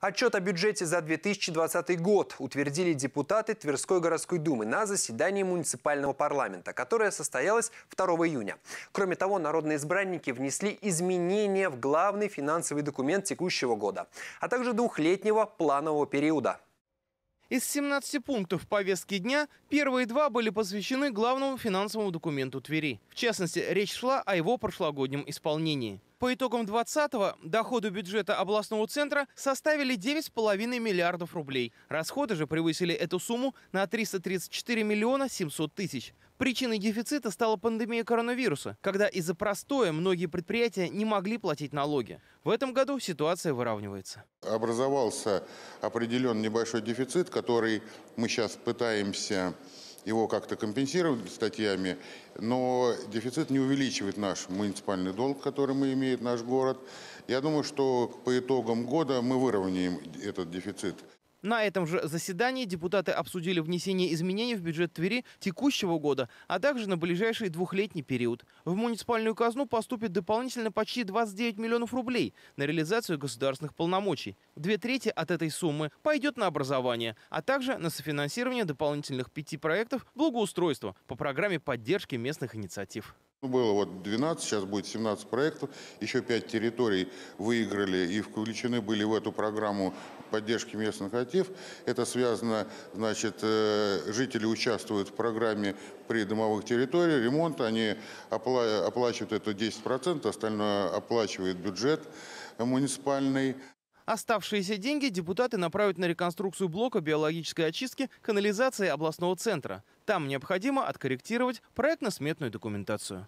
Отчет о бюджете за 2020 год утвердили депутаты Тверской городской думы на заседании муниципального парламента, которое состоялось 2 июня. Кроме того, народные избранники внесли изменения в главный финансовый документ текущего года, а также двухлетнего планового периода. Из 17 пунктов повестки дня первые два были посвящены главному финансовому документу Твери. В частности, речь шла о его прошлогоднем исполнении. По итогам 20-го доходы бюджета областного центра составили 9,5 миллиардов рублей. Расходы же превысили эту сумму на 334 миллиона 700 тысяч. Причиной дефицита стала пандемия коронавируса, когда из-за простоя многие предприятия не могли платить налоги. В этом году ситуация выравнивается. Образовался определен небольшой дефицит, который мы сейчас пытаемся его как-то компенсировать статьями, но дефицит не увеличивает наш муниципальный долг, который мы имеет наш город. Я думаю, что по итогам года мы выровняем этот дефицит. На этом же заседании депутаты обсудили внесение изменений в бюджет Твери текущего года, а также на ближайший двухлетний период. В муниципальную казну поступит дополнительно почти 29 миллионов рублей на реализацию государственных полномочий. Две трети от этой суммы пойдет на образование, а также на софинансирование дополнительных пяти проектов благоустройства по программе поддержки местных инициатив. Ну, было вот 12, сейчас будет 17 проектов, еще 5 территорий выиграли и включены были в эту программу поддержки местных актив. Это связано, значит, э, жители участвуют в программе при домовых территориях, ремонт, они опла оплачивают это 10%, остальное оплачивает бюджет муниципальный. Оставшиеся деньги депутаты направят на реконструкцию блока биологической очистки канализации областного центра. Там необходимо откорректировать проектно-сметную документацию.